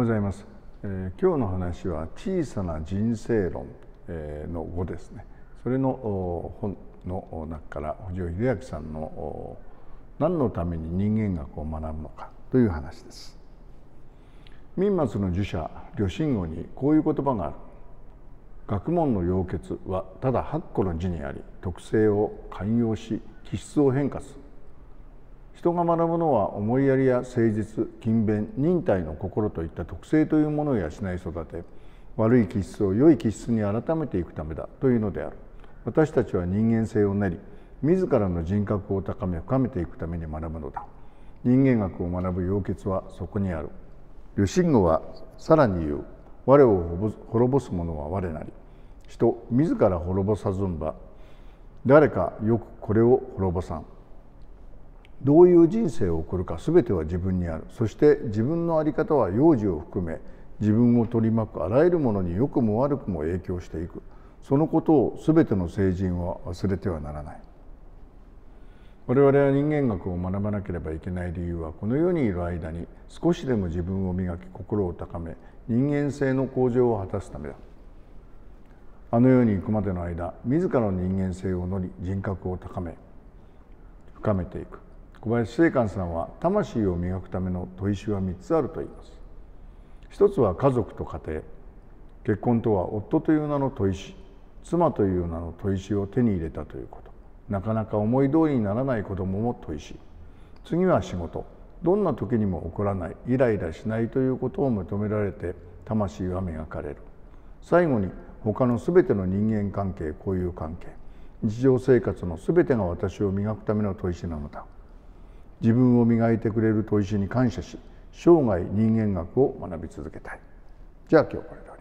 ございます、えー、今日の話は「小さな人生論」の5ですねそれの本の中から藤尾秀明さんの「何のために人間学を学ぶのか」という話です。民末の儒者呂信吾にこういう言葉がある。学問の要訣はただ8個の字にあり特性を寛容し気質を変化する人が学ぶのは思いやりや誠実勤勉忍耐の心といった特性というものを養い育て悪い気質を良い気質に改めていくためだというのである私たちは人間性を練り自らの人格を高め深めていくために学ぶのだ人間学を学ぶ要訣はそこにあるルシンはさらに言う我を滅ぼす者は我なり人自ら滅ぼさずんば誰かよくこれを滅ぼさんどういう人生を送るか全ては自分にあるそして自分の在り方は幼児を含め自分を取り巻くあらゆるものに良くも悪くも影響していくそのことを全ての成人は忘れてはならない我々は人間学を学ばなければいけない理由はこの世にいる間に少しでも自分を磨き心を高め人間性の向上を果たすためだあの世に行くまでの間自らの人間性を乗り人格を高め深めていく小林正寛さんは魂を磨くための砥石は3つあると言います一つは家族と家庭結婚とは夫という名の砥石妻という名の砥石を手に入れたということなかなか思い通りにならない子供もも砥石次は仕事どんな時にも起こらないイライラしないということを求められて魂は磨かれる最後に他の全ての人間関係交友関係日常生活の全てが私を磨くための砥石なのだ自分を磨いてくれる砥石に感謝し生涯人間学を学び続けたいじゃあ今日これで